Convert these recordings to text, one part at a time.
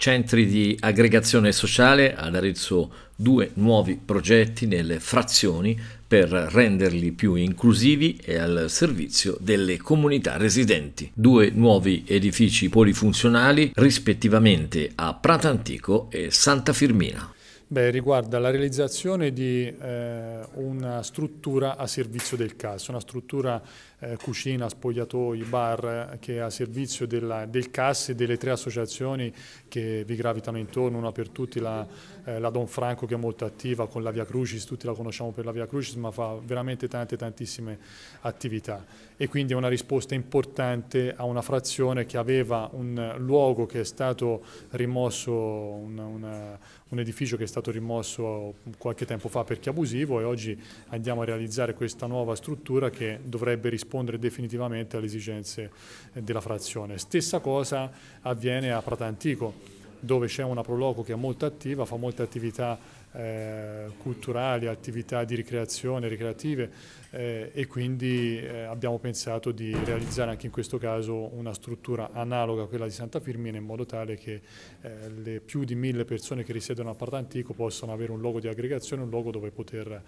centri di aggregazione sociale, ad Arezzo due nuovi progetti nelle frazioni per renderli più inclusivi e al servizio delle comunità residenti. Due nuovi edifici polifunzionali rispettivamente a Prato Antico e Santa Firmina. Beh, riguarda la realizzazione di eh, una struttura a servizio del CAS, una struttura eh, cucina, spogliatoi, bar che è a servizio della, del CAS e delle tre associazioni che vi gravitano intorno, una per tutti la, eh, la Don Franco che è molto attiva con la Via Crucis, tutti la conosciamo per la Via Crucis ma fa veramente tante tantissime attività e quindi è una risposta importante a una frazione che aveva un luogo che è stato rimosso, un, una, un edificio che è stato stato rimosso qualche tempo fa perché abusivo e oggi andiamo a realizzare questa nuova struttura che dovrebbe rispondere definitivamente alle esigenze eh, della frazione. Stessa cosa avviene a Prata Antico dove c'è una Proloco che è molto attiva, fa molte attività eh, culturali, attività di ricreazione, ricreative eh, e quindi eh, abbiamo pensato di realizzare anche in questo caso una struttura analoga a quella di Santa Firmina in modo tale che eh, le più di mille persone che risiedono a Parta Antico possano avere un luogo di aggregazione, un luogo dove poter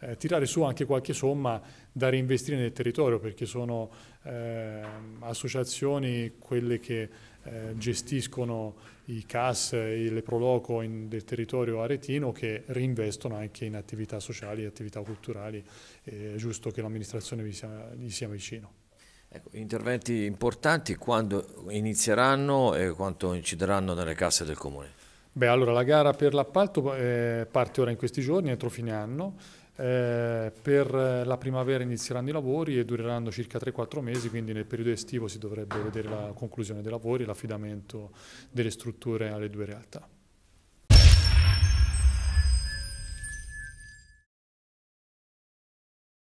eh, tirare su anche qualche somma da reinvestire nel territorio perché sono eh, associazioni quelle che eh, gestiscono i CAS e le Proloco in, del territorio aretino che reinvestono anche in attività sociali e attività culturali, è giusto che l'amministrazione gli sia, gli sia vicino. Ecco, interventi importanti quando inizieranno e quanto incideranno nelle casse del Comune? Beh, allora la gara per l'appalto eh, parte ora in questi giorni, entro fine anno. Eh, per eh, la primavera inizieranno i lavori e dureranno circa 3-4 mesi, quindi nel periodo estivo si dovrebbe vedere la conclusione dei lavori e l'affidamento delle strutture alle due realtà.